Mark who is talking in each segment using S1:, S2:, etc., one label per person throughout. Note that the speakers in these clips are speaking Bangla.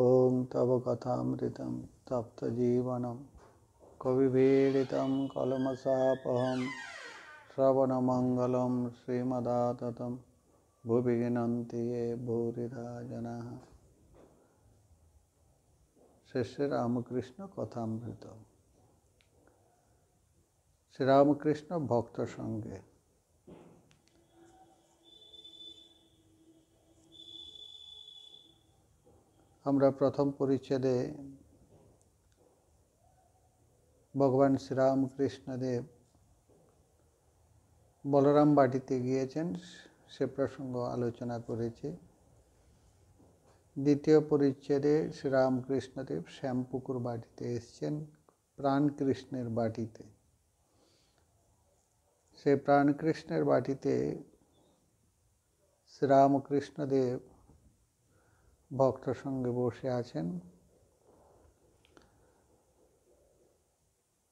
S1: ॐ तव कथामृतं तप्तजीवनं कविभीडितं कलमसापहं श्रवणमङ्गलं श्रीमदाततं भुवि ये भूरिधा जनाः শেষে রামকৃষ্ণ কথামৃত শ্রীরামকৃষ্ণ ভক্ত সঙ্গে আমরা প্রথম পরিচ্ছেদে ভগবান শ্রীরামকৃষ্ণদেব বলরাম বাটিতে গিয়েছেন সে প্রসঙ্গ আলোচনা করেছি দ্বিতীয় পরিচ্ছেদে শ্রীরামকৃষ্ণদেব শ্যামপুকুর বাটিতে এসছেন প্রাণকৃষ্ণের বাটিতে সে প্রাণকৃষ্ণের বাটিতে শ্রীরামকৃষ্ণদেব ভক্ত সঙ্গে বসে আছেন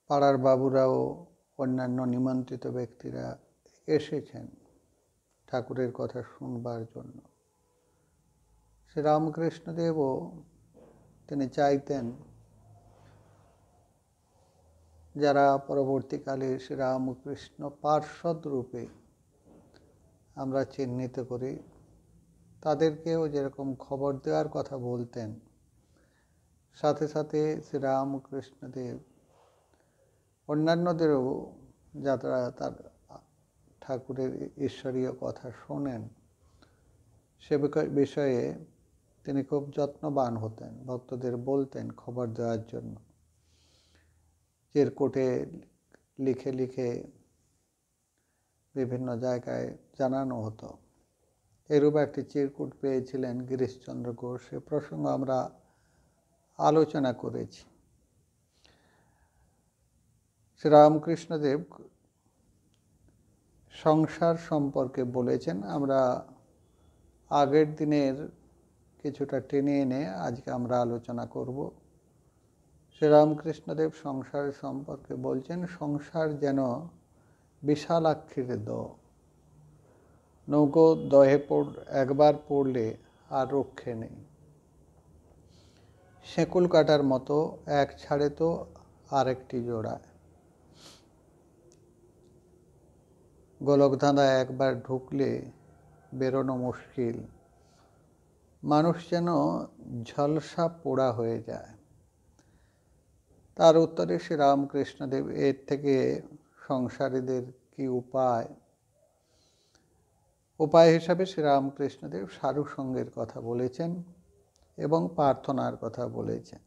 S1: পাড়ার বাবুরাও অন্যান্য নিমন্ত্রিত ব্যক্তিরা এসেছেন ঠাকুরের কথা শুনবার জন্য শ্রী রামকৃষ্ণদেবও তিনি চাইতেন যারা পরবর্তীকালে শ্রী রামকৃষ্ণ পার্শ্বদ রূপে আমরা চিহ্নিত করি তাদেরকেও যেরকম খবর দেওয়ার কথা বলতেন সাথে সাথে শ্রীরামকৃষ্ণদেব অন্যান্যদেরও যারা তার ঠাকুরের ঈশ্বরীয় কথা শোনেন সে বিষয়ে তিনি খুব যত্নবান হতেন ভক্তদের বলতেন খবর দেওয়ার জন্য চিরকুটে লিখে লিখে বিভিন্ন জায়গায় জানানো হতো এরূপ একটি চিরকুট পেয়েছিলেন গিরিশচন্দ্র ঘোষ এ প্রসঙ্গ আমরা আলোচনা করেছি শ্রীরামকৃষ্ণদেব সংসার সম্পর্কে বলেছেন আমরা আগের দিনের কিছুটা টেনে এনে আজকে আমরা আলোচনা করব শ্রীরামকৃষ্ণদেব সংসার সম্পর্কে বলছেন সংসার যেন বিশালাক্ষীর দ নৌকো দহে পড় একবার পড়লে আর রক্ষে নেই শেকুল কাটার মতো এক ছাড়ে তো আরেকটি জোড়ায় গোলকধাঁধা একবার ঢুকলে বেরোনো মুশকিল মানুষ যেন ঝলসা পোড়া হয়ে যায় তার উত্তরে শ্রী রামকৃষ্ণদেব এর থেকে সংসারীদের কি উপায় উপায় হিসাবে শ্রীরামকৃষ্ণদেব সারুসঙ্গের কথা বলেছেন এবং প্রার্থনার কথা বলেছেন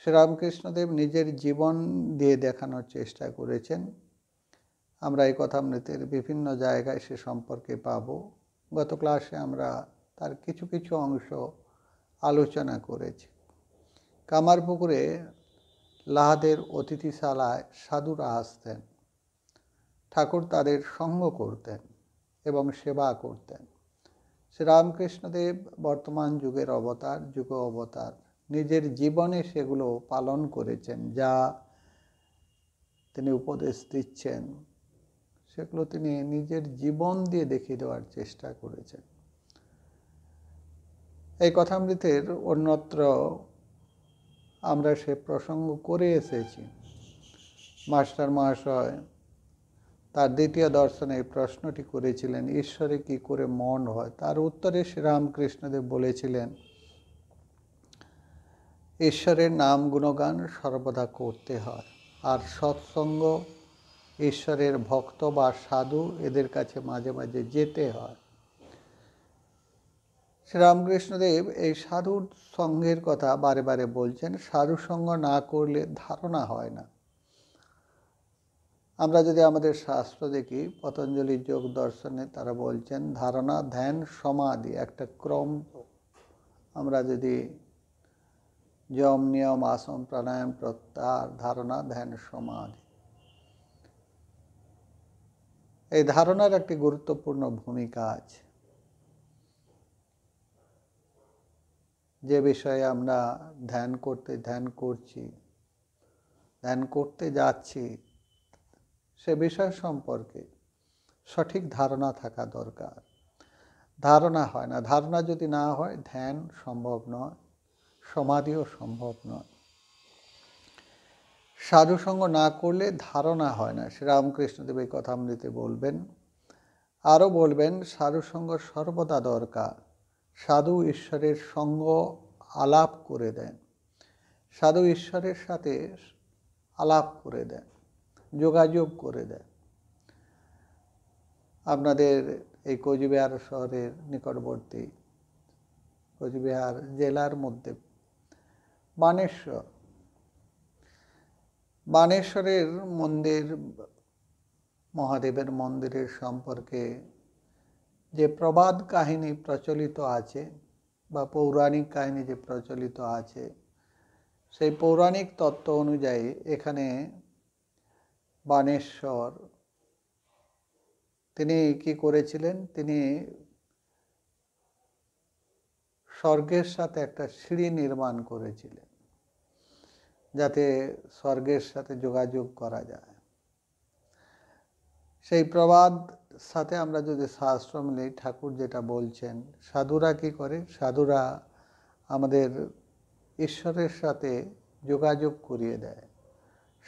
S1: শ্রীরামকৃষ্ণদেব নিজের জীবন দিয়ে দেখানোর চেষ্টা করেছেন আমরা এই কথামৃতের বিভিন্ন জায়গায় সে সম্পর্কে পাব গত ক্লাসে আমরা তার কিছু কিছু অংশ আলোচনা করেছি কামারপুকুরে লাহাদের অতিথিশালায় সাধুরা আসতেন ঠাকুর তাদের সঙ্গ করতেন এবং সেবা করতেন শ্রীরামকৃষ্ণদেব বর্তমান যুগের অবতার যুগ অবতার নিজের জীবনে সেগুলো পালন করেছেন যা তিনি উপদেশ দিচ্ছেন সেগুলো তিনি নিজের জীবন দিয়ে দেখিয়ে দেওয়ার চেষ্টা করেছেন এই কথামৃতের অন্যত্র আমরা সে প্রসঙ্গ করে এসেছি মাস্টার মহাশয় তার দ্বিতীয় দর্শনে এই প্রশ্নটি করেছিলেন ঈশ্বরে কি করে মন হয় তার উত্তরে শ্রীরামকৃষ্ণদেব বলেছিলেন ঈশ্বরের নাম গুণগান সর্বদা করতে হয় আর সৎসঙ্গ ঈশ্বরের ভক্ত বা সাধু এদের কাছে মাঝে মাঝে যেতে হয় শ্রীরামকৃষ্ণদেব এই সাধুর সঙ্গের কথা বারে বারে বলছেন সাধুসঙ্গ না করলে ধারণা হয় না আমরা যদি আমাদের শাস্ত্র দেখি পতঞ্জলি যোগ দর্শনে তারা বলছেন ধারণা ধ্যান সমাধি একটা ক্রম আমরা যদি যম নিয়ম আসন প্রাণায়াম প্রত্যাহার ধারণা ধ্যান সমাধি এই ধারণার একটি গুরুত্বপূর্ণ ভূমিকা আছে যে বিষয়ে আমরা ধ্যান করতে ধ্যান করছি ধ্যান করতে যাচ্ছি সে বিষয় সম্পর্কে সঠিক ধারণা থাকা দরকার ধারণা হয় না ধারণা যদি না হয় ধ্যান সম্ভব নয় সমাধিও সম্ভব নয় সাধুসঙ্গ না করলে ধারণা হয় না শ্রীরামকৃষ্ণদেব এই কথামৃতে বলবেন আরও বলবেন সাধুসঙ্গ সর্বদা দরকার সাধু ঈশ্বরের সঙ্গ আলাপ করে দেন সাধু ঈশ্বরের সাথে আলাপ করে দেন যোগাযোগ করে দেয় আপনাদের এই কোচবিহার শহরের নিকটবর্তী কোচবিহার জেলার মধ্যে বানেশ্বর বানেশ্বরের মন্দির মহাদেবের মন্দিরের সম্পর্কে যে প্রবাদ কাহিনী প্রচলিত আছে বা পৌরাণিক কাহিনী যে প্রচলিত আছে সেই পৌরাণিক তত্ত্ব অনুযায়ী এখানে বানেশ্বর তিনি কি করেছিলেন তিনি স্বর্গের সাথে একটা সিঁড়ি নির্মাণ করেছিলেন যাতে স্বর্গের সাথে যোগাযোগ করা যায় সেই প্রবাদ সাথে আমরা যদি শাস্ত্র নেই ঠাকুর যেটা বলছেন সাধুরা কি করে সাধুরা আমাদের ঈশ্বরের সাথে যোগাযোগ করিয়ে দেয়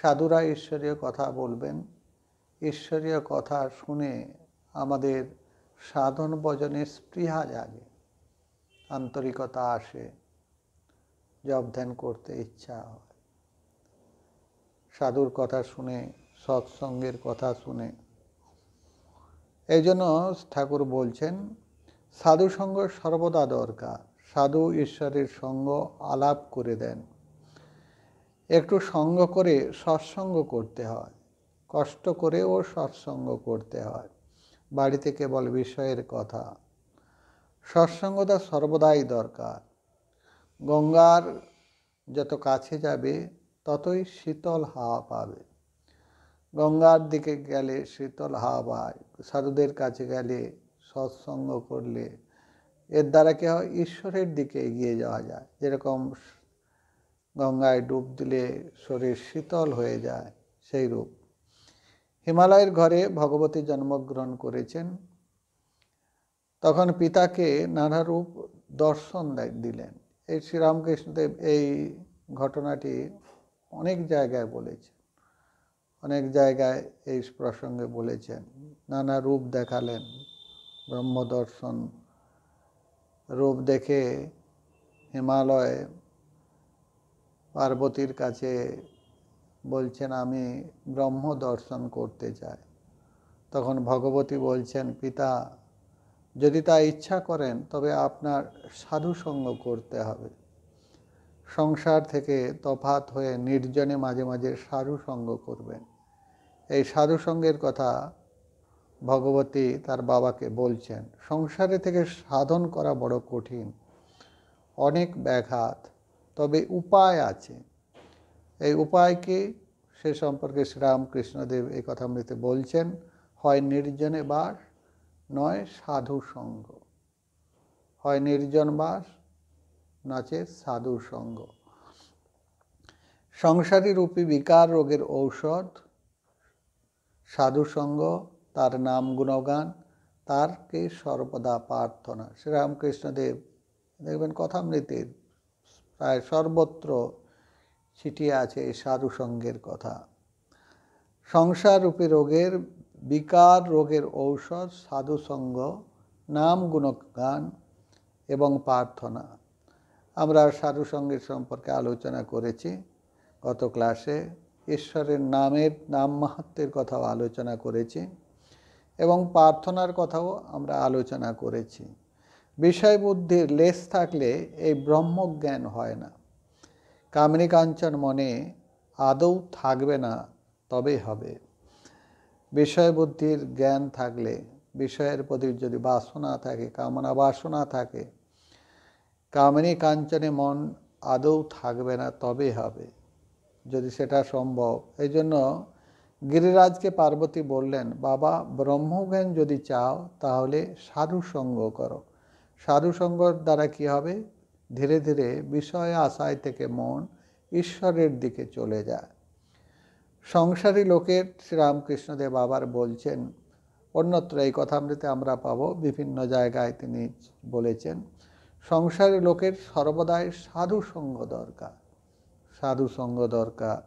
S1: সাধুরা ঈশ্বরীয় কথা বলবেন ঈশ্বরীয় কথা শুনে আমাদের সাধন বজনে স্পৃহা জাগে আন্তরিকতা আসে জব ধ্যান করতে ইচ্ছা হয় সাধুর কথা শুনে সৎসঙ্গের কথা শুনে এই জন্য ঠাকুর বলছেন সাধু সঙ্গ সর্বদা দরকার সাধু ঈশ্বরের সঙ্গ আলাপ করে দেন একটু সঙ্গ করে সৎসঙ্গ করতে হয় কষ্ট করেও সৎসঙ্গ করতে হয় বাড়িতে কেবল বিষয়ের কথা সৎসঙ্গতা সর্বদাই দরকার গঙ্গার যত কাছে যাবে ততই শীতল হাওয়া পাবে গঙ্গার দিকে গেলে শীতল হাওয়া পায় সাধুদের কাছে গেলে সৎসঙ্গ করলে এর দ্বারা কী হয় ঈশ্বরের দিকে এগিয়ে যাওয়া যায় যেরকম গঙ্গায় ডুব দিলে শরীর শীতল হয়ে যায় সেই রূপ হিমালয়ের ঘরে ভগবতী জন্মগ্রহণ করেছেন তখন পিতাকে নানা রূপ দর্শন দিলেন এই শ্রীরামকৃষ্ণদেব এই ঘটনাটি অনেক জায়গায় বলেছেন অনেক জায়গায় এই প্রসঙ্গে বলেছেন নানা রূপ দেখালেন ব্রহ্মদর্শন রূপ দেখে হিমালয় পার্বতীর কাছে বলছেন আমি ব্রহ্ম দর্শন করতে চাই তখন ভগবতী বলছেন পিতা যদি তা ইচ্ছা করেন তবে আপনার সাধুসঙ্গ করতে হবে সংসার থেকে তফাত হয়ে নির্জনে মাঝে মাঝে সাধু সঙ্গ করবেন এই সাধু সঙ্গের কথা ভগবতী তার বাবাকে বলছেন সংসারে থেকে সাধন করা বড় কঠিন অনেক ব্যাঘাত তবে উপায় আছে এই উপায় কি সে সম্পর্কে শ্রীরামকৃষ্ণদেব এই কথা কথামৃতে বলছেন হয় নির্জনে বাস নয় সাধু সঙ্গ হয় নির্জন বাস নাচে সাধু সঙ্গ সংসারী রূপী বিকার রোগের ঔষধ সাধুসঙ্গ তার নাম গুণগান তারকে সর্বদা প্রার্থনা শ্রীরামকৃষ্ণদেব দেখবেন কথামৃতির প্রায় সর্বত্র ছিটিয়ে আছে সাধু সঙ্গের কথা সংসাররূপী রোগের বিকার রোগের ঔষধ সাধুসঙ্গ নাম গুণগান এবং প্রার্থনা আমরা সাধুসঙ্গের সম্পর্কে আলোচনা করেছি গত ক্লাসে ঈশ্বরের নামের নাম মাহাত্মের কথাও আলোচনা করেছি এবং প্রার্থনার কথাও আমরা আলোচনা করেছি বিষয়বুদ্ধির লেস থাকলে এই ব্রহ্মজ্ঞান হয় না কাঞ্চন মনে আদৌ থাকবে না তবে হবে বিষয়বুদ্ধির জ্ঞান থাকলে বিষয়ের প্রতি যদি বাসনা থাকে কামনা বাসনা থাকে কামিনী কাঞ্চনে মন আদৌ থাকবে না তবে হবে যদি সেটা সম্ভব এই জন্য গিরিরাজকে পার্বতী বললেন বাবা ব্রহ্মজ্ঞান যদি চাও তাহলে সাধু সঙ্গ করো সাধুসঙ্গর দ্বারা কি হবে ধীরে ধীরে বিষয় আশায় থেকে মন ঈশ্বরের দিকে চলে যায় সংসারী লোকের শ্রীরামকৃষ্ণদেব আবার বলছেন অন্যত্র এই আমৃতে আমরা পাব বিভিন্ন জায়গায় তিনি বলেছেন সংসারী লোকের সর্বদাই সাধু সঙ্গ দরকার সাধু সঙ্গ দরকার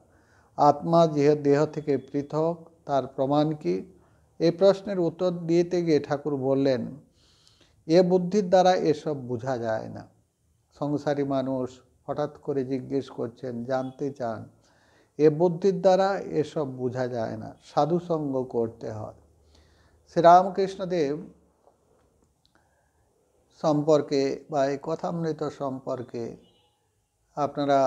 S1: আত্মা যেহ দেহ থেকে পৃথক তার প্রমাণ কি এই প্রশ্নের উত্তর দিতে গিয়ে ঠাকুর বললেন এ বুদ্ধির দ্বারা এসব বোঝা যায় না সংসারী মানুষ হঠাৎ করে জিজ্ঞেস করছেন জানতে চান এ বুদ্ধির দ্বারা এসব বোঝা যায় না সাধুসঙ্গ করতে হয় শ্রীরামকৃষ্ণদেব সম্পর্কে বা এই কথামৃত সম্পর্কে আপনারা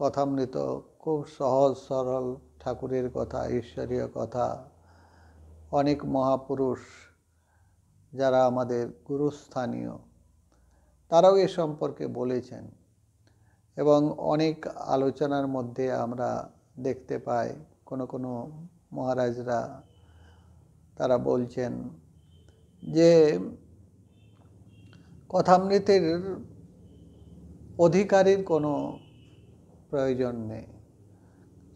S1: কথামৃত খুব সহজ সরল ঠাকুরের কথা ঈশ্বরীয় কথা অনেক মহাপুরুষ যারা আমাদের গুরুস্থানীয় তারাও এ সম্পর্কে বলেছেন এবং অনেক আলোচনার মধ্যে আমরা দেখতে পাই কোনো কোনো মহারাজরা তারা বলছেন যে কথামৃতের অধিকারীর কোনো প্রয়োজন নেই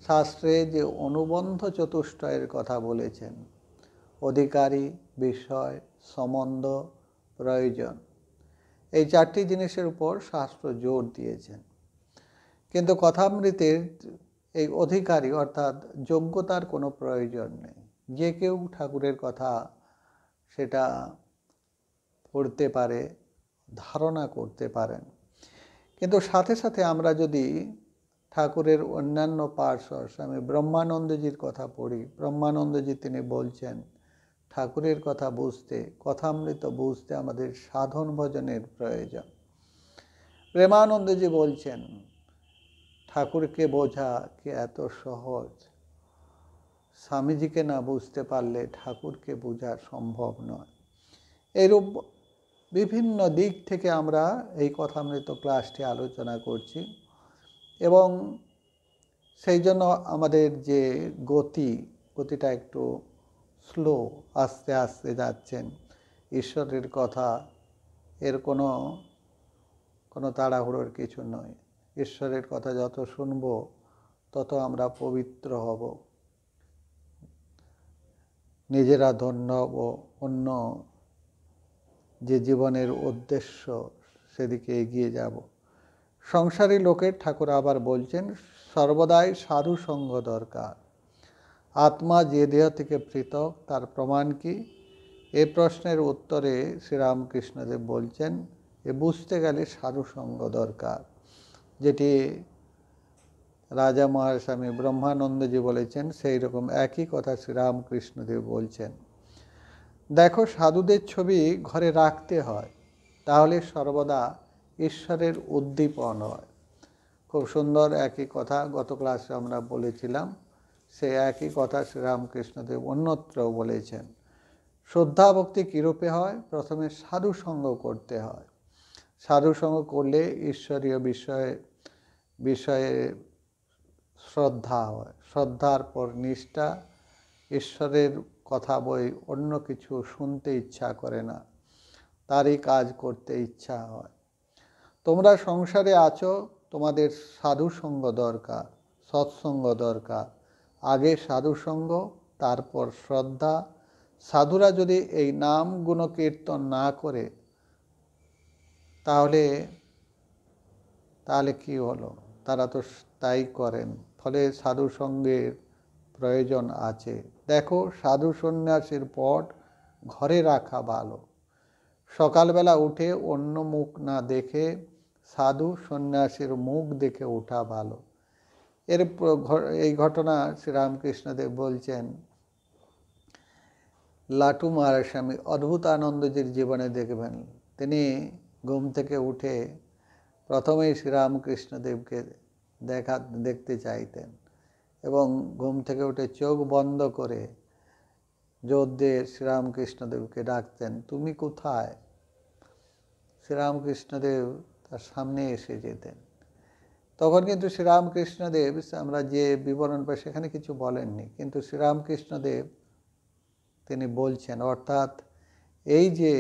S1: শাস্ত্রে যে অনুবন্ধ চতুষ্টয়ের কথা বলেছেন অধিকারী বিষয় সম্বন্ধ প্রয়োজন এই চারটি জিনিসের উপর শাস্ত্র জোর দিয়েছেন কিন্তু কথামৃতের এই অধিকারী অর্থাৎ যোগ্যতার কোনো প্রয়োজন নেই যে কেউ ঠাকুরের কথা সেটা পড়তে পারে ধারণা করতে পারেন কিন্তু সাথে সাথে আমরা যদি ঠাকুরের অন্যান্য পার্শ্ব আমি ব্রহ্মানন্দজির কথা পড়ি ব্রহ্মানন্দজি তিনি বলছেন ঠাকুরের কথা বুঝতে কথামৃত বুঝতে আমাদের সাধন ভজনের প্রয়োজন প্রেমানন্দজি বলছেন ঠাকুরকে বোঝা কি এত সহজ স্বামীজিকে না বুঝতে পারলে ঠাকুরকে বোঝা সম্ভব নয় এরূপ বিভিন্ন দিক থেকে আমরা এই কথামৃত ক্লাসটি আলোচনা করছি এবং সেই জন্য আমাদের যে গতি গতিটা একটু স্লো আস্তে আস্তে যাচ্ছেন ঈশ্বরের কথা এর কোনো কোনো তাড়াহুড়োর কিছু নয় ঈশ্বরের কথা যত শুনব তত আমরা পবিত্র হব নিজেরা ধন্য হব অন্য যে জীবনের উদ্দেশ্য সেদিকে এগিয়ে যাব সংসারী লোকের ঠাকুর আবার বলছেন সর্বদাই সাধু সঙ্গ দরকার আত্মা যে দেহ থেকে পৃথক তার প্রমাণ কি এ প্রশ্নের উত্তরে শ্রীরামকৃষ্ণদেব বলছেন এ বুঝতে গেলে সাধুসঙ্গ দরকার যেটি রাজা মহাস্বামী ব্রহ্মানন্দজি বলেছেন সেই রকম একই কথা শ্রীরামকৃষ্ণদেব বলছেন দেখো সাধুদের ছবি ঘরে রাখতে হয় তাহলে সর্বদা ঈশ্বরের উদ্দীপন হয় খুব সুন্দর একই কথা গত ক্লাসে আমরা বলেছিলাম সে একই কথা শ্রীরামকৃষ্ণদেব অন্যত্রও বলেছেন শ্রদ্ধা ভক্তি কীরূপে হয় প্রথমে সাধু সঙ্গ করতে হয় সাধু সঙ্গ করলে ঈশ্বরীয় বিষয়ে বিষয়ে শ্রদ্ধা হয় শ্রদ্ধার পর নিষ্ঠা ঈশ্বরের কথা বই অন্য কিছু শুনতে ইচ্ছা করে না তারই কাজ করতে ইচ্ছা হয় তোমরা সংসারে আছো তোমাদের সাধু সঙ্গ দরকার সৎসঙ্গ দরকার আগে সাধুসঙ্গ তারপর শ্রদ্ধা সাধুরা যদি এই নাম গুণ কীর্তন না করে তাহলে তাহলে কি হলো তারা তো তাই করেন ফলে সাধুসঙ্গের প্রয়োজন আছে দেখো সাধু সন্ন্যাসীর পট ঘরে রাখা ভালো সকালবেলা উঠে অন্য মুখ না দেখে সাধু সন্ন্যাসীর মুখ দেখে ওঠা ভালো এর এই ঘটনা শ্রীরামকৃষ্ণদেব বলছেন লাটু স্বামী অদ্ভুত আনন্দজির জীবনে দেখবেন তিনি ঘুম থেকে উঠে প্রথমেই শ্রীরামকৃষ্ণদেবকে দেখা দেখতে চাইতেন এবং ঘুম থেকে উঠে চোখ বন্ধ করে জোর দিয়ে শ্রীরামকৃষ্ণদেবকে ডাকতেন তুমি কোথায় শ্রীরামকৃষ্ণদেব তার সামনে এসে যেতেন তখন কিন্তু শ্রীরামকৃষ্ণদেব আমরা যে বিবরণ পাই সেখানে কিছু বলেননি কিন্তু শ্রীরামকৃষ্ণদেব তিনি বলছেন অর্থাৎ এই যে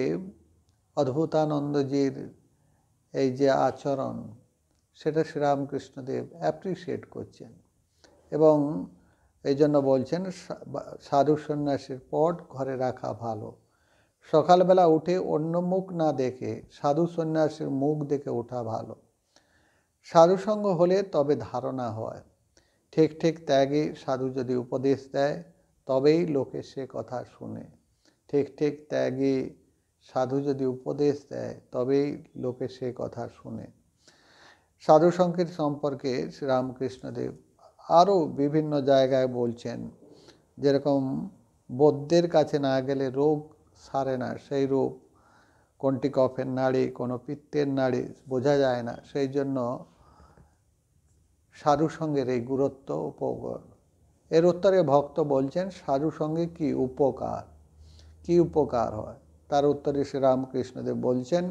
S1: অদ্ভুতানন্দজির এই যে আচরণ সেটা শ্রীরামকৃষ্ণদেব অ্যাপ্রিসিয়েট করছেন এবং এই জন্য বলছেন সাধু সন্ন্যাসীর পট ঘরে রাখা ভালো সকালবেলা উঠে অন্য মুখ না দেখে সাধু সন্ন্যাসীর মুখ দেখে ওঠা ভালো সাধুসঙ্গ হলে তবে ধারণা হয় ঠিক ঠিক ত্যাগে সাধু যদি উপদেশ দেয় তবেই লোকে সে কথা শুনে ঠিক ঠিক ত্যাগে সাধু যদি উপদেশ দেয় তবেই লোকে সে কথা শুনে সাধু সম্পর্কে শ্রীরামকৃষ্ণদেব আরও বিভিন্ন জায়গায় বলছেন যেরকম বৌদ্ধের কাছে না গেলে রোগ সারে না সেই রোগ কোনটি কফের নাড়ি কোনো পিত্তের নাড়ি বোঝা যায় না সেই জন্য সাধুসঙ্গের এই গুরুত্ব উপকার এর উত্তরে ভক্ত বলছেন সাধুসঙ্গে কি উপকার কি উপকার হয় তার উত্তরে শ্রীরামকৃষ্ণদেব বলছেন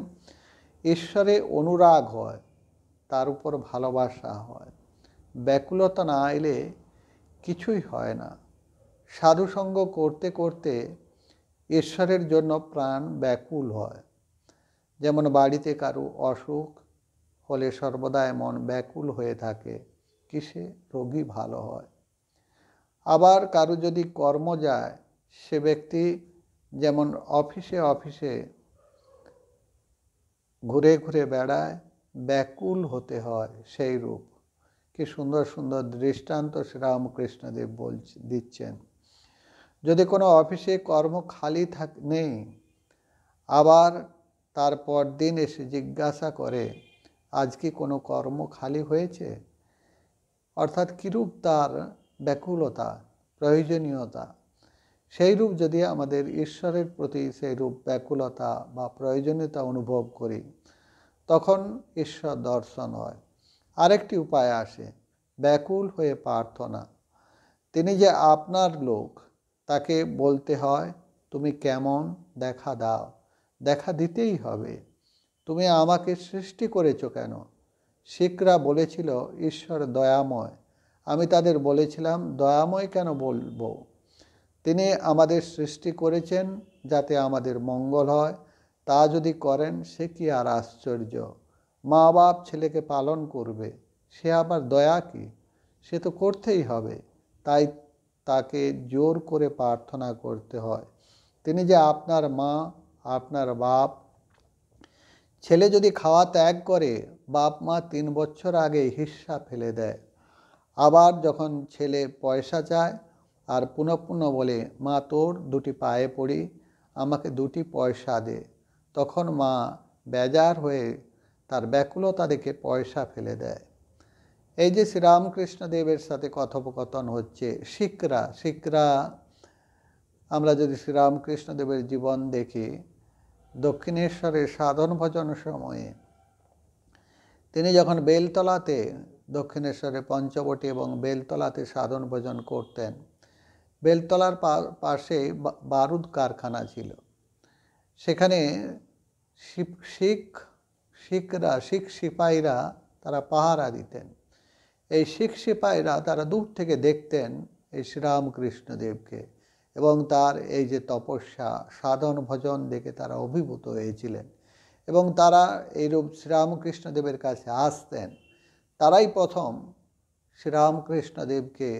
S1: ঈশ্বরে অনুরাগ হয় তার উপর ভালোবাসা হয় ব্যাকুলতা না এলে কিছুই হয় না সাধুসঙ্গ করতে করতে ঈশ্বরের জন্য প্রাণ ব্যাকুল হয় যেমন বাড়িতে কারো অসুখ হলে সর্বদা মন ব্যাকুল হয়ে থাকে কিসে রোগী ভালো হয় আবার কারো যদি কর্ম যায় সে ব্যক্তি যেমন অফিসে অফিসে ঘুরে ঘুরে বেড়ায় ব্যাকুল হতে হয় সেই রূপ কি সুন্দর সুন্দর দৃষ্টান্ত শ্রীরামকৃষ্ণদেব বলছ দিচ্ছেন যদি কোনো অফিসে কর্ম খালি থাক নেই আবার তারপর দিন এসে জিজ্ঞাসা করে আজ কি কোনো কর্ম খালি হয়েছে অর্থাৎ কীরূপ তার ব্যাকুলতা প্রয়োজনীয়তা সেই রূপ যদি আমাদের ঈশ্বরের প্রতি সেই রূপ ব্যাকুলতা বা প্রয়োজনীয়তা অনুভব করি তখন ঈশ্বর দর্শন হয় আরেকটি উপায় আসে ব্যাকুল হয়ে প্রার্থনা তিনি যে আপনার লোক তাকে বলতে হয় তুমি কেমন দেখা দাও দেখা দিতেই হবে তুমি আমাকে সৃষ্টি করেছো কেন শিখরা বলেছিল ঈশ্বর দয়াময় আমি তাদের বলেছিলাম দয়াময় কেন বলবো তিনি আমাদের সৃষ্টি করেছেন যাতে আমাদের মঙ্গল হয় তা যদি করেন সে কি আর আশ্চর্য মা বাপ ছেলেকে পালন করবে সে আবার দয়া কি সে তো করতেই হবে তাই তাকে জোর করে প্রার্থনা করতে হয় তিনি যে আপনার মা আপনার বাপ ছেলে যদি খাওয়া ত্যাগ করে বাপ মা তিন বছর আগে হিস্সা ফেলে দেয় আবার যখন ছেলে পয়সা চায় আর পুনঃ পুনঃ বলে মা তোর দুটি পায়ে পড়ি আমাকে দুটি পয়সা দে তখন মা বেজার হয়ে তার ব্যাকুলতা দেখে পয়সা ফেলে দেয় এই যে শ্রীরামকৃষ্ণদেবের সাথে কথোপকথন হচ্ছে শিকরা শিকরা আমরা যদি শ্রীরামকৃষ্ণদেবের জীবন দেখি দক্ষিণেশ্বরে সাধন ভজন সময়ে তিনি যখন বেলতলাতে দক্ষিণেশ্বরে পঞ্চবটি এবং বেলতলাতে সাধন ভজন করতেন বেলতলার পাশে বারুদ কারখানা ছিল সেখানে শিখ শিখরা শিখ সিপাহীরা তারা পাহারা দিতেন এই শিখ সিপাহীরা তারা দূর থেকে দেখতেন এই শ্রীরামকৃষ্ণদেবকে এবং তার এই যে তপস্যা সাধন ভজন দেখে তারা অভিভূত হয়েছিলেন এবং তারা এইরূপ শ্রীরামকৃষ্ণদেবের কাছে আসতেন তারাই প্রথম শ্রীরামকৃষ্ণদেবকে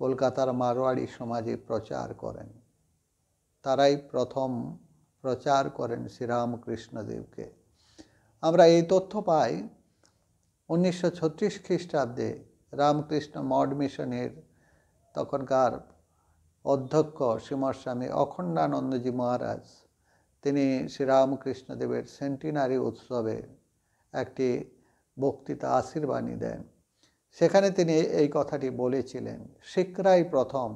S1: কলকাতার মারোয়াড়ি সমাজে প্রচার করেন তারাই প্রথম প্রচার করেন শ্রীরামকৃষ্ণদেবকে আমরা এই তথ্য পাই উনিশশো ছত্রিশ খ্রিস্টাব্দে রামকৃষ্ণ মড মিশনের তখনকার অধ্যক্ষ স্বামী অখণ্ডানন্দজি মহারাজ তিনি শ্রীরামকৃষ্ণদেবের সেন্টিনারি উৎসবে একটি বক্তৃতা আশীর্বাণী দেন সেখানে তিনি এই কথাটি বলেছিলেন শিখরাই প্রথম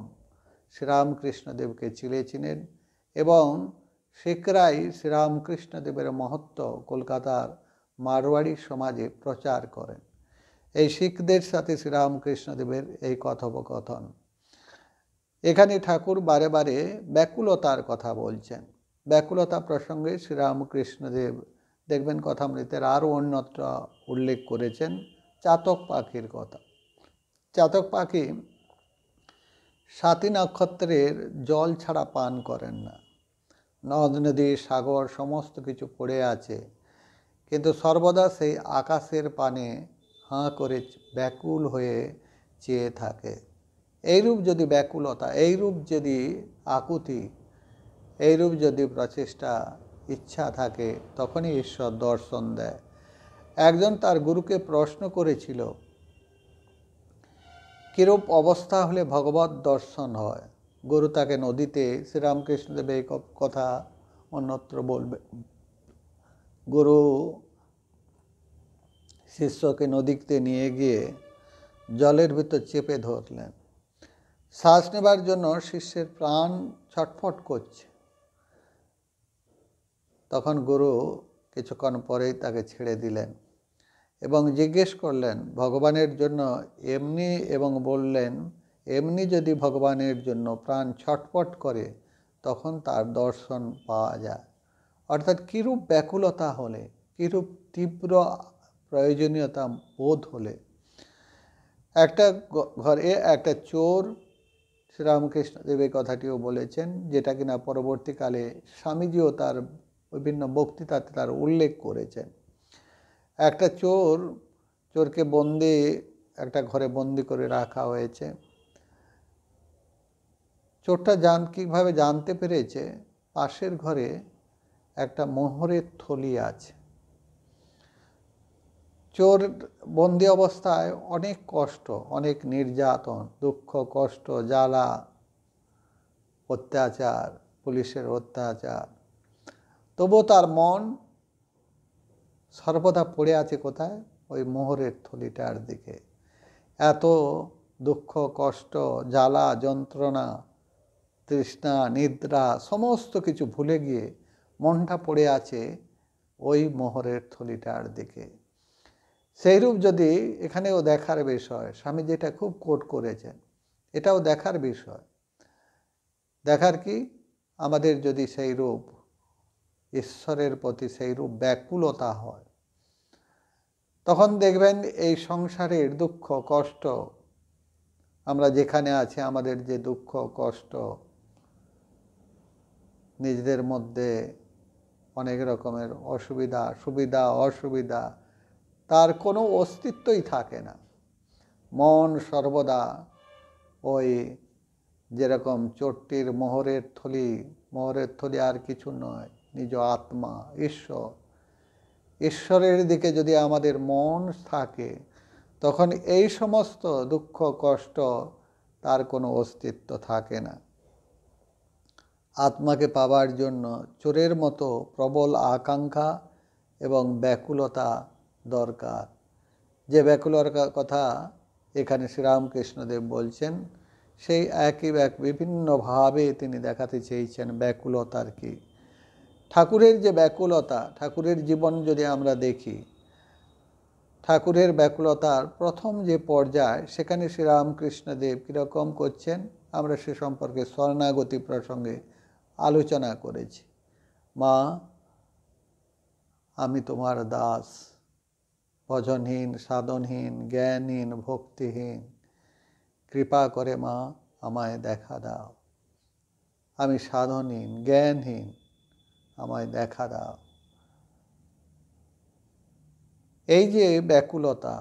S1: শ্রীরামকৃষ্ণদেবকে চিলেছিলেন এবং শিখরাই শ্রীরামকৃষ্ণদেবের মহত্ব কলকাতার মারোয়াড়ি সমাজে প্রচার করেন এই শিখদের সাথে শ্রীরামকৃষ্ণদেবের এই কথোপকথন এখানে ঠাকুর বারে বারে ব্যাকুলতার কথা বলছেন ব্যাকুলতা প্রসঙ্গে শ্রীরামকৃষ্ণদেব দেখবেন কথামৃতের আরও অন্যত্র উল্লেখ করেছেন চাতক পাখির কথা চাতক পাখি সাতী নক্ষত্রের জল ছাড়া পান করেন না নদ নদী সাগর সমস্ত কিছু পড়ে আছে কিন্তু সর্বদা সেই আকাশের পানে হাঁ করে ব্যাকুল হয়ে চেয়ে থাকে এইরূপ যদি ব্যাকুলতা এইরূপ যদি আকুতি এইরূপ যদি প্রচেষ্টা ইচ্ছা থাকে তখনই ঈশ্বর দর্শন দেয় একজন তার গুরুকে প্রশ্ন করেছিল কীরূপ অবস্থা হলে ভগবত দর্শন হয় গুরু তাকে নদীতে শ্রীরামকৃষ্ণদেব এই কথা অন্যত্র বলবে গুরু শিষ্যকে নদীতে নিয়ে গিয়ে জলের ভিতর চেপে ধরলেন শ্বাস নেবার জন্য শিষ্যের প্রাণ ছটফট করছে তখন গুরু কিছুক্ষণ পরেই তাকে ছেড়ে দিলেন এবং জিজ্ঞেস করলেন ভগবানের জন্য এমনি এবং বললেন এমনি যদি ভগবানের জন্য প্রাণ ছটপট করে তখন তার দর্শন পাওয়া যায় অর্থাৎ কীরূপ ব্যাকুলতা হলে কীরূপ তীব্র প্রয়োজনীয়তা বোধ হলে একটা ঘরে একটা চোর শ্রীরামকৃষ্ণদেব কথাটিও বলেছেন যেটা কিনা পরবর্তীকালে স্বামীজিও তার বিভিন্ন বক্তৃতাতে তার উল্লেখ করেছেন একটা চোর চোরকে বন্দি একটা ঘরে বন্দি করে রাখা হয়েছে চোরটা জান কীভাবে জানতে পেরেছে পাশের ঘরে একটা মোহরের থলি আছে চোর বন্দি অবস্থায় অনেক কষ্ট অনেক নির্যাতন দুঃখ কষ্ট জ্বালা অত্যাচার পুলিশের অত্যাচার তবু তার মন সর্বদা পড়ে আছে কোথায় ওই মোহরের থলিটার দিকে এত দুঃখ কষ্ট জ্বালা যন্ত্রণা তৃষ্ণা নিদ্রা সমস্ত কিছু ভুলে গিয়ে মনটা পড়ে আছে ওই মোহরের থলিটার দিকে সেইরূপ যদি এখানেও দেখার বিষয় স্বামী যেটা খুব কোট করেছেন এটাও দেখার বিষয় দেখার কি আমাদের যদি সেই রূপ ঈশ্বরের প্রতি সেই রূপ ব্যাকুলতা হয় তখন দেখবেন এই সংসারের দুঃখ কষ্ট আমরা যেখানে আছি আমাদের যে দুঃখ কষ্ট নিজেদের মধ্যে অনেক রকমের অসুবিধা সুবিধা অসুবিধা তার কোনো অস্তিত্বই থাকে না মন সর্বদা ওই যেরকম চোরটির মোহরের থলি মোহরের থলি আর কিছু নয় নিজ আত্মা ঈশ্বর ঈশ্বরের দিকে যদি আমাদের মন থাকে তখন এই সমস্ত দুঃখ কষ্ট তার কোনো অস্তিত্ব থাকে না আত্মাকে পাবার জন্য চোরের মতো প্রবল আকাঙ্ক্ষা এবং ব্যাকুলতা দরকার যে ব্যাকুলার কথা এখানে শ্রীরামকৃষ্ণদেব বলছেন সেই একই ব্যাক বিভিন্নভাবে তিনি দেখাতে চেয়েছেন ব্যাকুলতার কি ঠাকুরের যে ব্যাকুলতা ঠাকুরের জীবন যদি আমরা দেখি ঠাকুরের ব্যাকুলতার প্রথম যে পর্যায় সেখানে শ্রীরামকৃষ্ণদেব কীরকম করছেন আমরা সে সম্পর্কে স্বর্ণাগতি প্রসঙ্গে আলোচনা করেছি মা আমি তোমার দাস ভজনহীন সাধনহীন জ্ঞানহীন ভক্তিহীন কৃপা করে মা আমায় দেখা দাও আমি সাধনহীন জ্ঞানহীন আমায় দেখা দাও এই যে ব্যাকুলতা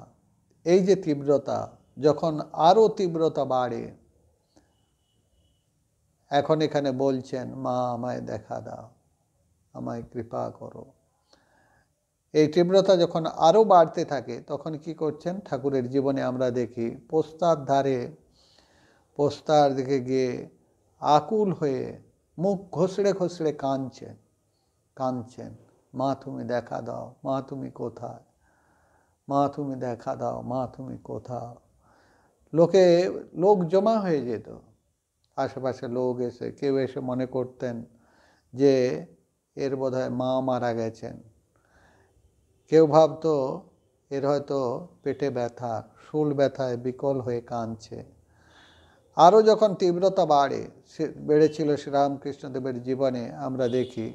S1: এই যে তীব্রতা যখন আরও তীব্রতা বাড়ে এখন এখানে বলছেন মা আমায় দেখা দাও আমায় কৃপা করো এই তীব্রতা যখন আরও বাড়তে থাকে তখন কি করছেন ঠাকুরের জীবনে আমরা দেখি পোস্তার ধারে পোস্তার দিকে গিয়ে আকুল হয়ে মুখ ঘষড়ে ঘষড়ে কাঁদছেন কাঁদছেন মা তুমি দেখা দাও মা তুমি কোথায় মা তুমি দেখা দাও মা তুমি কোথাও লোকে লোক জমা হয়ে যেত আশেপাশে লোক এসে কেউ এসে মনে করতেন যে এর বোধহয় মা মারা গেছেন কেউ ভাবতো এর হয়তো পেটে ব্যথা শুল ব্যথায় বিকল হয়ে কাঁদছে আরও যখন তীব্রতা বাড়ে বেড়েছিল শ্রীরামকৃষ্ণদেবের জীবনে আমরা দেখি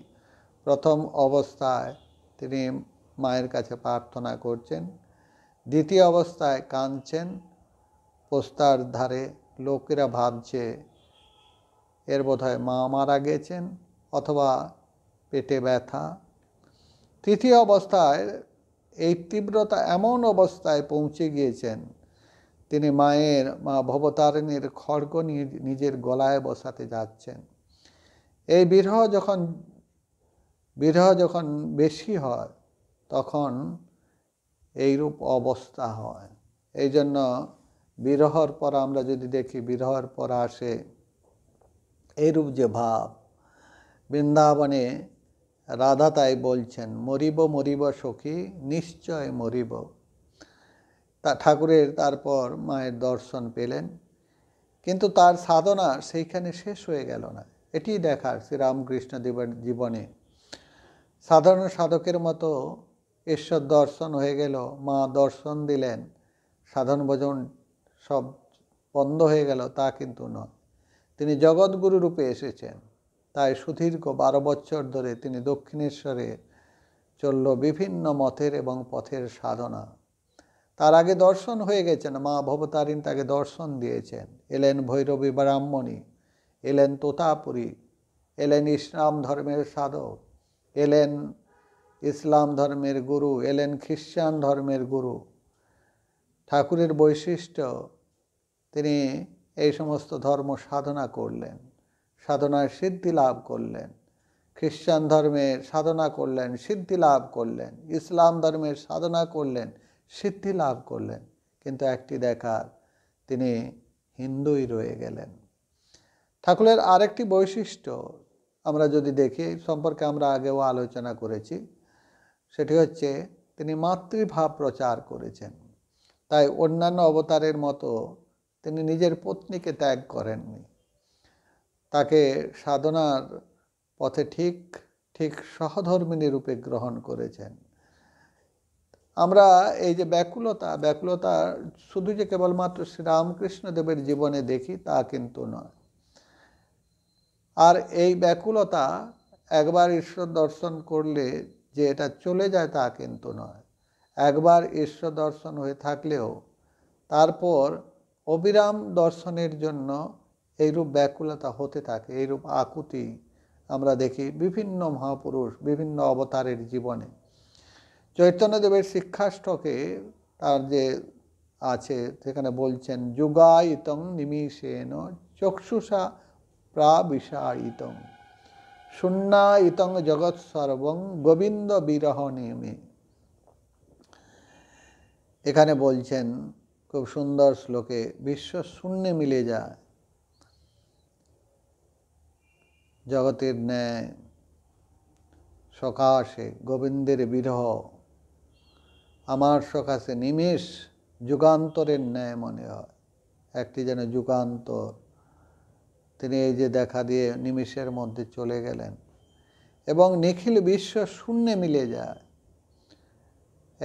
S1: প্রথম অবস্থায় তিনি মায়ের কাছে প্রার্থনা করছেন দ্বিতীয় অবস্থায় কাঁদছেন পোস্তার ধারে লোকেরা ভাবছে এর বোধহয় মা মারা গেছেন অথবা পেটে ব্যথা তৃতীয় অবস্থায় এই তীব্রতা এমন অবস্থায় পৌঁছে গিয়েছেন তিনি মায়ের মা ভবতারিণীর খড়গ নিয়ে নিজের গলায় বসাতে যাচ্ছেন এই বিরহ যখন বিরহ যখন বেশি হয় তখন এইরূপ অবস্থা হয় এই জন্য বিরহর পর আমরা যদি দেখি বিরহর পর আসে এইরূপ যে ভাব বৃন্দাবনে রাধা তাই বলছেন মরিব মরিব সখী নিশ্চয় মরিব তা ঠাকুরের তারপর মায়ের দর্শন পেলেন কিন্তু তার সাধনা সেইখানে শেষ হয়ে গেল না এটি দেখার শ্রীরামকৃষ্ণ দেবের জীবনে সাধারণ সাধকের মতো ঈশ্বর দর্শন হয়ে গেল মা দর্শন দিলেন সাধন ভোজন সব বন্ধ হয়ে গেল তা কিন্তু নয় তিনি জগৎগুরু রূপে এসেছেন তাই সুদীর্ঘ বারো বছর ধরে তিনি দক্ষিণেশ্বরে চলল বিভিন্ন মতের এবং পথের সাধনা তার আগে দর্শন হয়ে গেছেন মা ভবতারিণ তাকে দর্শন দিয়েছেন এলেন ভৈরবী ব্রাহ্মণী এলেন তোতাপুরী এলেন ইসলাম ধর্মের সাধক এলেন ইসলাম ধর্মের গুরু এলেন খ্রিস্টান ধর্মের গুরু ঠাকুরের বৈশিষ্ট্য তিনি এই সমস্ত ধর্ম সাধনা করলেন সাধনায় সিদ্ধি লাভ করলেন খ্রিস্টান ধর্মে সাধনা করলেন সিদ্ধি লাভ করলেন ইসলাম ধর্মের সাধনা করলেন সিদ্ধি লাভ করলেন কিন্তু একটি দেখার তিনি হিন্দুই রয়ে গেলেন ঠাকুরের আরেকটি বৈশিষ্ট্য আমরা যদি দেখি এই সম্পর্কে আমরা আগেও আলোচনা করেছি সেটি হচ্ছে তিনি মাতৃভাব প্রচার করেছেন তাই অন্যান্য অবতারের মতো তিনি নিজের পত্নীকে ত্যাগ করেননি তাকে সাধনার পথে ঠিক ঠিক সহধর্মিনী রূপে গ্রহণ করেছেন আমরা এই যে ব্যাকুলতা ব্যাকুলতা শুধু যে কেবলমাত্র শ্রীরামকৃষ্ণদেবের জীবনে দেখি তা কিন্তু নয় আর এই ব্যাকুলতা একবার ঈশ্বর দর্শন করলে যে এটা চলে যায় তা কিন্তু নয় একবার ঈশ্বর দর্শন হয়ে থাকলেও তারপর অবিরাম দর্শনের জন্য এইরূপ ব্যাকুলতা হতে থাকে এইরূপ আকুতি আমরা দেখি বিভিন্ন মহাপুরুষ বিভিন্ন অবতারের জীবনে চৈতন্যদেবের শিক্ষাষ্টকে তার যে আছে সেখানে বলছেন যুগায়িতং নিমিষেন চক্ষুষা প্রাবিষায়িতং শূন্যায়িতং জগৎ সর্বং গোবিন্দ বিরহ নেমে এখানে বলছেন খুব সুন্দর শ্লোকে বিশ্ব শূন্যে মিলে যায় জগতের ন্যায় সকাশে গোবিন্দের বিরহ আমার সকাশে নিমেষ যুগান্তরের ন্যায় মনে হয় একটি যেন যুগান্তর তিনি এই যে দেখা দিয়ে নিমেষের মধ্যে চলে গেলেন এবং নিখিল বিশ্ব শূন্যে মিলে যায়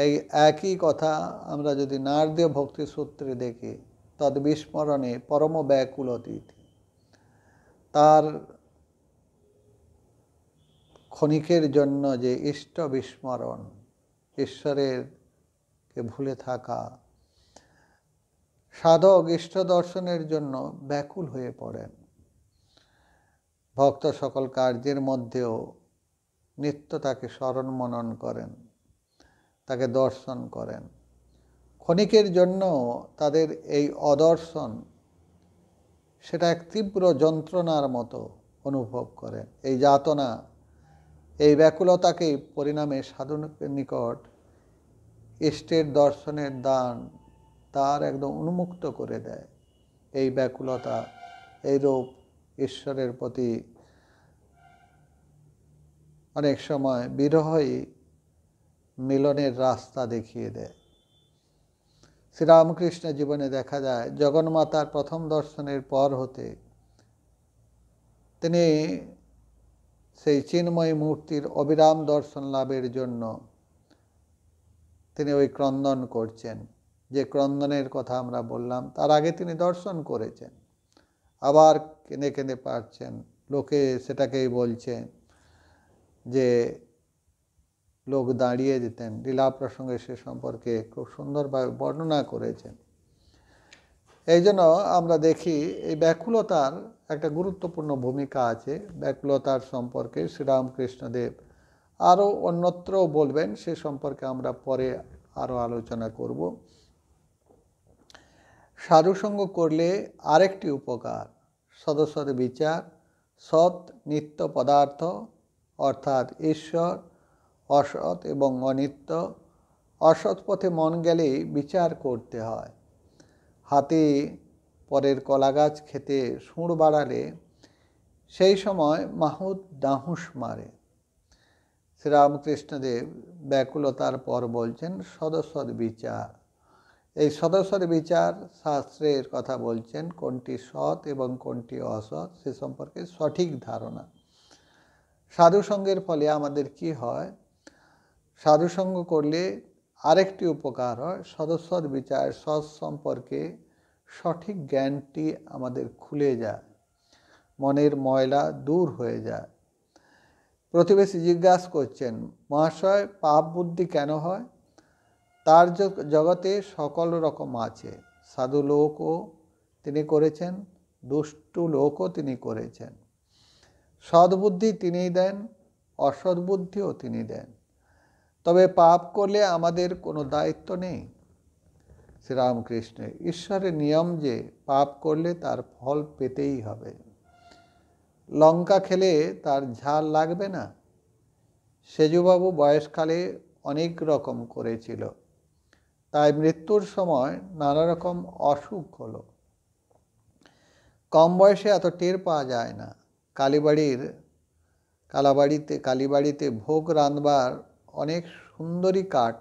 S1: এই একই কথা আমরা যদি নারদীয় ভক্তি সূত্রে দেখি তদ বিস্মরণে পরম ব্যাকুলতীতি তার ক্ষণিকের জন্য যে ইষ্ট বিস্মরণ ঈশ্বরের কে ভুলে থাকা সাধক ইষ্ট দর্শনের জন্য ব্যাকুল হয়ে পড়েন ভক্ত সকল কার্যের মধ্যেও নিত্য তাকে স্মরণ মনন করেন তাকে দর্শন করেন ক্ষণিকের জন্য তাদের এই অদর্শন সেটা এক তীব্র যন্ত্রণার মতো অনুভব করেন এই যাতনা এই ব্যাকুলতাকেই পরিণামে সাধনের নিকট ইষ্টের দর্শনের দান তার একদম উন্মুক্ত করে দেয় এই ব্যাকুলতা এই রূপ ঈশ্বরের প্রতি অনেক সময় বিরহই মিলনের রাস্তা দেখিয়ে দেয় শ্রীরামকৃষ্ণ জীবনে দেখা যায় জগন্মাতার প্রথম দর্শনের পর হতে তিনি সেই চিন্ময় মূর্তির অবিরাম দর্শন লাভের জন্য তিনি ওই ক্রন্দন করছেন যে ক্রন্দনের কথা আমরা বললাম তার আগে তিনি দর্শন করেছেন আবার কেঁদে কেঁদে পারছেন লোকে সেটাকেই বলছে যে লোক দাঁড়িয়ে যেতেন লীলা প্রসঙ্গে সে সম্পর্কে খুব সুন্দরভাবে বর্ণনা করেছেন এই জন্য আমরা দেখি এই ব্যাকুলতার একটা গুরুত্বপূর্ণ ভূমিকা আছে ব্যাকুলতার সম্পর্কে শ্রীরামকৃষ্ণদেব আরও অন্যত্র বলবেন সে সম্পর্কে আমরা পরে আরও আলোচনা করব সাধুসঙ্গ করলে আরেকটি উপকার সদস্যদ বিচার সৎ নিত্য পদার্থ অর্থাৎ ঈশ্বর অসৎ এবং অনিত্য অসৎ পথে মন গেলেই বিচার করতে হয় হাতে পরের কলা গাছ খেতে সুঁড় বাড়ালে সেই সময় মাহুদ ডাহুস মারে শ্রীরামকৃষ্ণদেব ব্যাকুলতার পর বলছেন সদস্যর বিচার এই সদস্যর বিচার শাস্ত্রের কথা বলছেন কোনটি সৎ এবং কোনটি অসৎ সে সম্পর্কে সঠিক ধারণা সাধুসঙ্গের ফলে আমাদের কি হয় সাধুসঙ্গ করলে আরেকটি উপকার হয় সদস্যর বিচার সৎ সম্পর্কে সঠিক জ্ঞানটি আমাদের খুলে যায় মনের ময়লা দূর হয়ে যায় প্রতিবেশী জিজ্ঞাসা করছেন মহাশয় পাপ বুদ্ধি কেন হয় তার জগতে সকল রকম আছে সাধু লোকও তিনি করেছেন দুষ্টু লোকও তিনি করেছেন সদ্বুদ্ধি তিনিই দেন অসদ্বুদ্ধিও তিনি দেন তবে পাপ করলে আমাদের কোনো দায়িত্ব নেই শ্রীরামকৃষ্ণের ঈশ্বরের নিয়ম যে পাপ করলে তার ফল পেতেই হবে লঙ্কা খেলে তার ঝাল লাগবে না সেজুবাবু বয়সকালে অনেক রকম করেছিল তাই মৃত্যুর সময় নানা রকম অসুখ হলো কম বয়সে এত টের পাওয়া যায় না কালীবাড়ির কালাবাড়িতে কালীবাড়িতে ভোগ রাঁধবার অনেক সুন্দরী কাঠ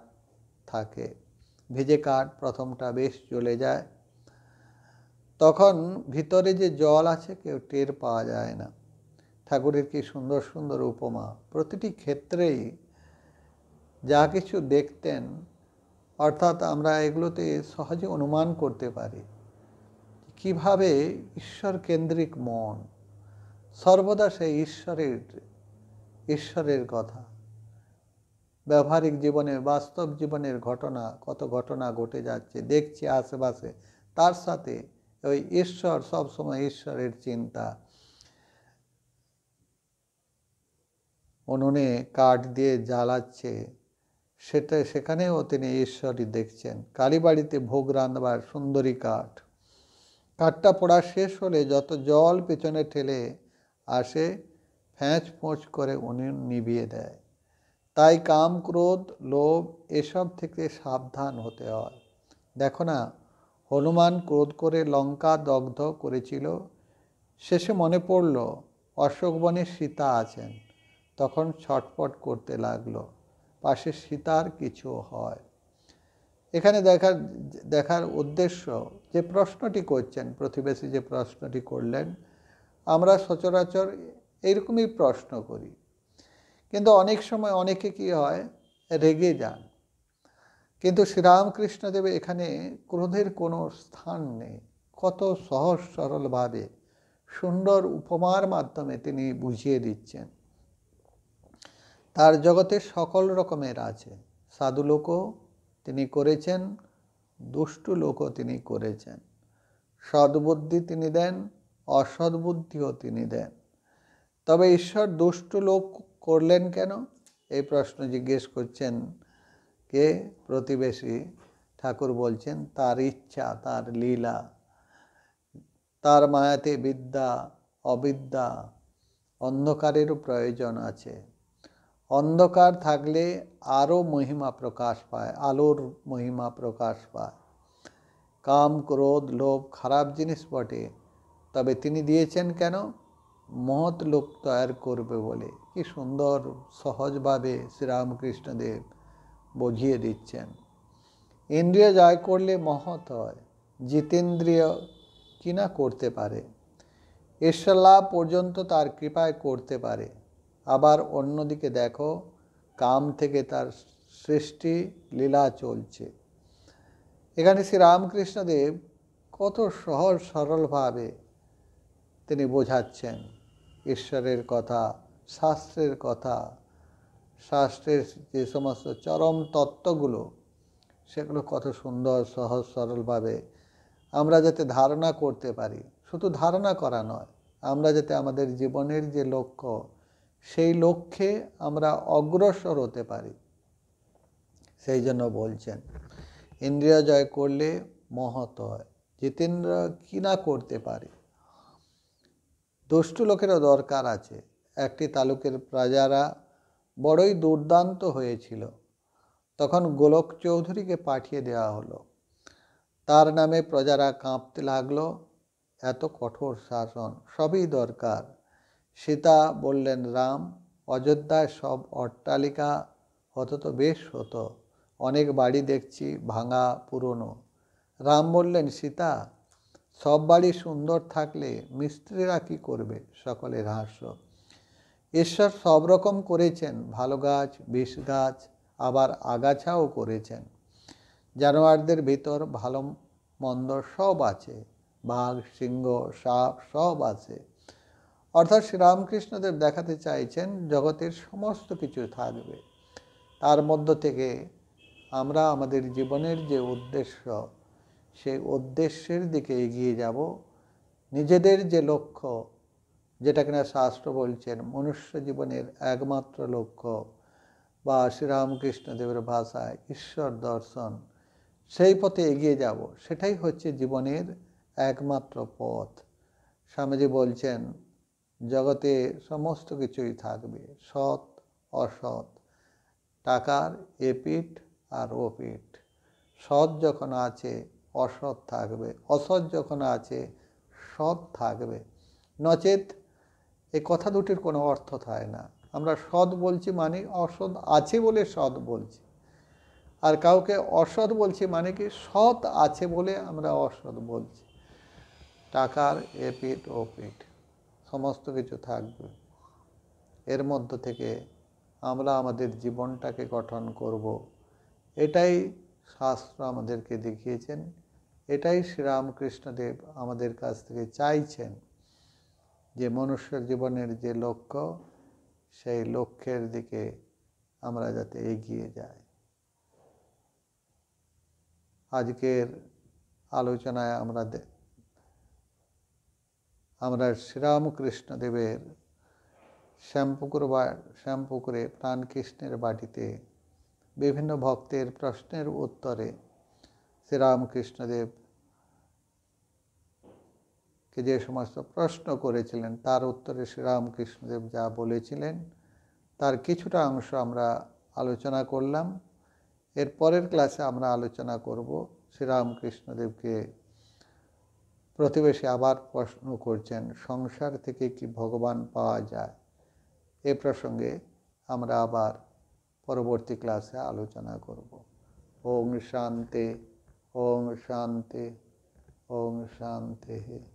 S1: থাকে ভেজে কাঠ প্রথমটা বেশ চলে যায় তখন ভিতরে যে জল আছে কেউ টের পাওয়া যায় না ঠাকুরের কি সুন্দর সুন্দর উপমা প্রতিটি ক্ষেত্রেই যা কিছু দেখতেন অর্থাৎ আমরা এগুলোতে সহজে অনুমান করতে পারি কিভাবে ঈশ্বর কেন্দ্রিক মন সর্বদা সেই ঈশ্বরের ঈশ্বরের কথা ব্যবহারিক জীবনে বাস্তব জীবনের ঘটনা কত ঘটনা ঘটে যাচ্ছে দেখছি আশেপাশে তার সাথে ওই ঈশ্বর সবসময় ঈশ্বরের চিন্তা উনুনে কাঠ দিয়ে জ্বালাচ্ছে সেটা সেখানেও তিনি ঈশ্বরই দেখছেন কালীবাড়িতে ভোগ রান্ধবার সুন্দরী কাঠ কাঠটা পড়া শেষ হলে যত জল পেছনে ঠেলে আসে ফ্যাঁচ ফোঁচ করে উনি নিভিয়ে দেয় তাই কাম ক্রোধ লোভ এসব থেকে সাবধান হতে হয় দেখো না হনুমান ক্রোধ করে লঙ্কা দগ্ধ করেছিল শেষে মনে পড়ল অশোকবনে সীতা আছেন তখন ছটপট করতে লাগলো পাশে সীতার কিছু হয় এখানে দেখার দেখার উদ্দেশ্য যে প্রশ্নটি করছেন প্রতিবেশী যে প্রশ্নটি করলেন আমরা সচরাচর এইরকমই প্রশ্ন করি কিন্তু অনেক সময় অনেকে কি হয় রেগে যান কিন্তু দেবে এখানে ক্রোধের কোনো স্থান নেই কত সহজ সরলভাবে সুন্দর উপমার মাধ্যমে তিনি বুঝিয়ে দিচ্ছেন তার জগতে সকল রকমের আছে সাধু লোকও তিনি করেছেন দুষ্টু লোকও তিনি করেছেন সদ্বুদ্ধি তিনি দেন অসদ্বুদ্ধিও তিনি দেন তবে ঈশ্বর দুষ্ট লোক করলেন কেন এই প্রশ্ন জিজ্ঞেস করছেন কে প্রতিবেশী ঠাকুর বলছেন তার ইচ্ছা তার লীলা তার মায়াতে বিদ্যা অবিদ্যা অন্ধকারেরও প্রয়োজন আছে অন্ধকার থাকলে আরও মহিমা প্রকাশ পায় আলোর মহিমা প্রকাশ পায় কাম ক্রোধ লোভ খারাপ জিনিস বটে তবে তিনি দিয়েছেন কেন মহৎ লোক তৈয়ার করবে বলে কি সুন্দর সহজভাবে শ্রীরামকৃষ্ণদেব বুঝিয়ে দিচ্ছেন ইন্দ্রিয় জয় করলে মহৎ হয় জিতেন্দ্রিয় কিনা করতে পারে ঈশ্বর পর্যন্ত তার কৃপায় করতে পারে আবার অন্যদিকে দেখো কাম থেকে তার সৃষ্টি লীলা চলছে এখানে শ্রীরামকৃষ্ণদেব কত সহজ সরলভাবে তিনি বোঝাচ্ছেন ঈশ্বরের কথা শাস্ত্রের কথা শাস্ত্রের যে সমস্ত চরম তত্ত্বগুলো সেগুলো কত সুন্দর সহজ সরলভাবে আমরা যাতে ধারণা করতে পারি শুধু ধারণা করা নয় আমরা যাতে আমাদের জীবনের যে লক্ষ্য সেই লক্ষ্যে আমরা অগ্রসর হতে পারি সেই জন্য বলছেন ইন্দ্রিয় জয় করলে মহত হয় জিতেন্দ্র কিনা না করতে পারে দুষ্টু লোকেরও দরকার আছে একটি তালুকের প্রজারা বড়ই দুর্দান্ত হয়েছিল তখন গোলক চৌধুরীকে পাঠিয়ে দেওয়া হলো তার নামে প্রজারা কাঁপতে লাগলো এত কঠোর শাসন সবই দরকার সীতা বললেন রাম অযোধ্যায় সব অট্টালিকা হতো তো বেশ হতো অনেক বাড়ি দেখছি ভাঙা পুরনো রাম বললেন সীতা সব বাড়ি সুন্দর থাকলে মিস্ত্রিরা কী করবে সকলের হাস্য ঈশ্বর সব রকম করেছেন ভালো গাছ বিষ গাছ আবার আগাছাও করেছেন জানোয়ারদের ভিতর ভালো মন্দ সব আছে বাঘ সিংহ সাপ সব আছে অর্থাৎ শ্রীরামকৃষ্ণদেব দেখাতে চাইছেন জগতের সমস্ত কিছু থাকবে তার মধ্য থেকে আমরা আমাদের জীবনের যে উদ্দেশ্য সেই উদ্দেশ্যের দিকে এগিয়ে যাব নিজেদের যে লক্ষ্য যেটা কিনা শাস্ত্র বলছেন মনুষ্য জীবনের একমাত্র লক্ষ্য বা শ্রীরামকৃষ্ণদেবের ভাষায় ঈশ্বর দর্শন সেই পথে এগিয়ে যাব সেটাই হচ্ছে জীবনের একমাত্র পথ স্বামীজি বলছেন জগতে সমস্ত কিছুই থাকবে সৎ অসৎ টাকার এপিট আর ওপিট সৎ যখন আছে অসৎ থাকবে অসৎ যখন আছে সৎ থাকবে নচেত এই কথা দুটির কোনো অর্থ থাকে না আমরা সৎ বলছি মানে অসৎ আছে বলে সৎ বলছি আর কাউকে অসৎ বলছি মানে কি সৎ আছে বলে আমরা অসৎ বলছি টাকার এপিট ও পিট সমস্ত কিছু থাকবে এর মধ্য থেকে আমরা আমাদের জীবনটাকে গঠন করব এটাই শাস্ত্র আমাদেরকে দেখিয়েছেন এটাই শ্রীরামকৃষ্ণদেব আমাদের কাছ থেকে চাইছেন যে মনুষ্য জীবনের যে লক্ষ্য সেই লক্ষ্যের দিকে আমরা যাতে এগিয়ে যাই আজকের আলোচনায় আমরা আমরা শ্রীরামকৃষ্ণদেবের শ্যামপুকুর বা শ্যামপুকুরে প্রাণকৃষ্ণের বাটিতে বিভিন্ন ভক্তের প্রশ্নের উত্তরে শ্রীরামকৃষ্ণদেব কে যে সমস্ত প্রশ্ন করেছিলেন তার উত্তরে শ্রীরামকৃষ্ণদেব যা বলেছিলেন তার কিছুটা অংশ আমরা আলোচনা করলাম এর পরের ক্লাসে আমরা আলোচনা করব শ্রীরামকৃষ্ণদেবকে প্রতিবেশী আবার প্রশ্ন করছেন সংসার থেকে কি ভগবান পাওয়া যায় এ প্রসঙ্গে আমরা আবার পরবর্তী ক্লাসে আলোচনা করব ওম শান্তি ओम शांति ओम शांति